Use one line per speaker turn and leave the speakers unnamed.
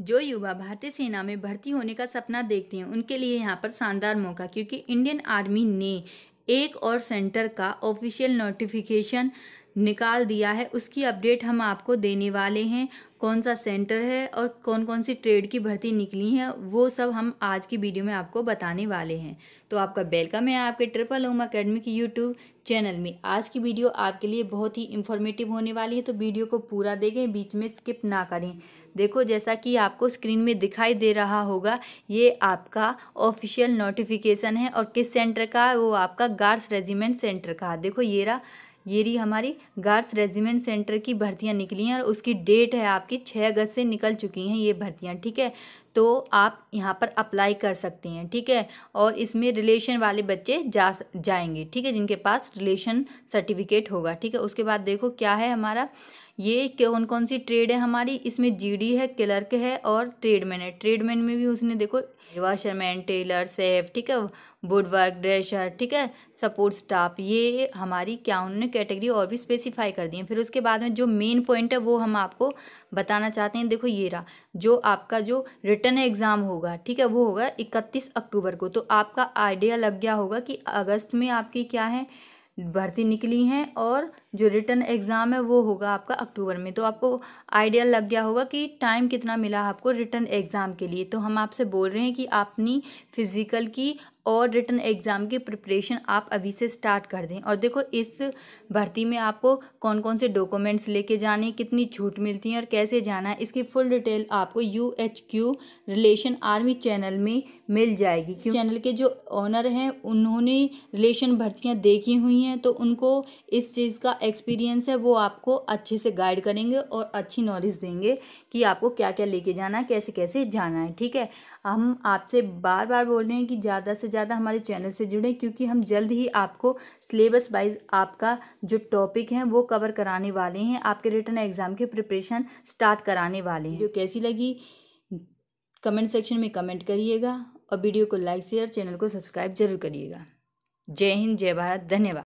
जो युवा भारतीय सेना में भर्ती होने का सपना देखते हैं उनके लिए यहाँ पर शानदार मौका क्योंकि इंडियन आर्मी ने एक और सेंटर का ऑफिशियल नोटिफिकेशन निकाल दिया है उसकी अपडेट हम आपको देने वाले हैं कौन सा सेंटर है और कौन कौन सी ट्रेड की भर्ती निकली है वो सब हम आज की वीडियो में आपको बताने वाले हैं तो आपका वेलकम है आपके ट्रिपल होम अकेडमी की यूट्यूब चैनल में आज की वीडियो आपके लिए बहुत ही इंफॉर्मेटिव होने वाली है तो वीडियो को पूरा देखें बीच में स्किप ना करें देखो जैसा कि आपको स्क्रीन में दिखाई दे रहा होगा ये आपका ऑफिशियल नोटिफिकेशन है और किस सेंटर का वो आपका गार्ड्स रेजिमेंट सेंटर का देखो ये रहा ये रही हमारी गार्ड्स रेजिमेंट सेंटर की भर्तियाँ निकली हैं और उसकी डेट है आपकी छः अगस्त से निकल चुकी हैं ये भर्तियाँ ठीक है तो आप यहाँ पर अप्लाई कर सकते हैं ठीक है और इसमें रिलेशन वाले बच्चे जा जाएंगे ठीक है जिनके पास रिलेशन सर्टिफिकेट होगा ठीक है उसके बाद देखो क्या है हमारा ये कौन कौन सी ट्रेड है हमारी इसमें जीडी है क्लर्क है और ट्रेडमैन है ट्रेडमैन में भी उसने देखो वाशरमैन टेलर सेफ ठीक है वुड वर्क ड्रेशर ठीक है सपोर्ट स्टाफ ये हमारी क्या उन्होंने कैटेगरी और भी स्पेसिफाई कर दी है फिर उसके बाद में जो मेन पॉइंट है वो हम आपको बताना चाहते हैं देखो ये रहा जो आपका जो रिटर्न रिटर्न एग्ज़ाम होगा ठीक है वो होगा इकतीस अक्टूबर को तो आपका आइडिया लग गया होगा कि अगस्त में आपकी क्या है भर्ती निकली हैं और जो रिटर्न एग्ज़ाम है वो होगा आपका अक्टूबर में तो आपको आइडिया लग गया होगा कि टाइम कितना मिला आपको रिटर्न एग्ज़ाम के लिए तो हम आपसे बोल रहे हैं कि अपनी फ़िज़िकल की और रिटर्न एग्ज़ाम की प्रिपरेशन आप अभी से स्टार्ट कर दें और देखो इस भर्ती में आपको कौन कौन से डॉक्यूमेंट्स लेके जाने कितनी छूट मिलती है और कैसे जाना है इसकी फुल डिटेल आपको U H Q relation army channel में मिल जाएगी क्यों चैनल के जो ऑनर हैं उन्होंने रिलेशन भर्तियाँ देखी हुई हैं तो उनको इस चीज़ का एक्सपीरियंस है वो आपको अच्छे से गाइड करेंगे और अच्छी नॉलेज देंगे कि आपको क्या क्या लेके जाना है कैसे कैसे जाना है ठीक है हम आपसे बार बार बोल रहे हैं कि ज़्यादा से ज़्यादा हमारे चैनल से जुड़ें क्योंकि हम जल्द ही आपको सिलेबस वाइज आपका जो टॉपिक है वो कवर कराने वाले हैं आपके रिटर्न एग्ज़ाम के प्रिपरेशन स्टार्ट कराने वाले हैं जो कैसी लगी कमेंट सेक्शन में कमेंट करिएगा और वीडियो को लाइक शेयर चैनल को सब्सक्राइब जरूर करिएगा जय हिंद जय भारत धन्यवाद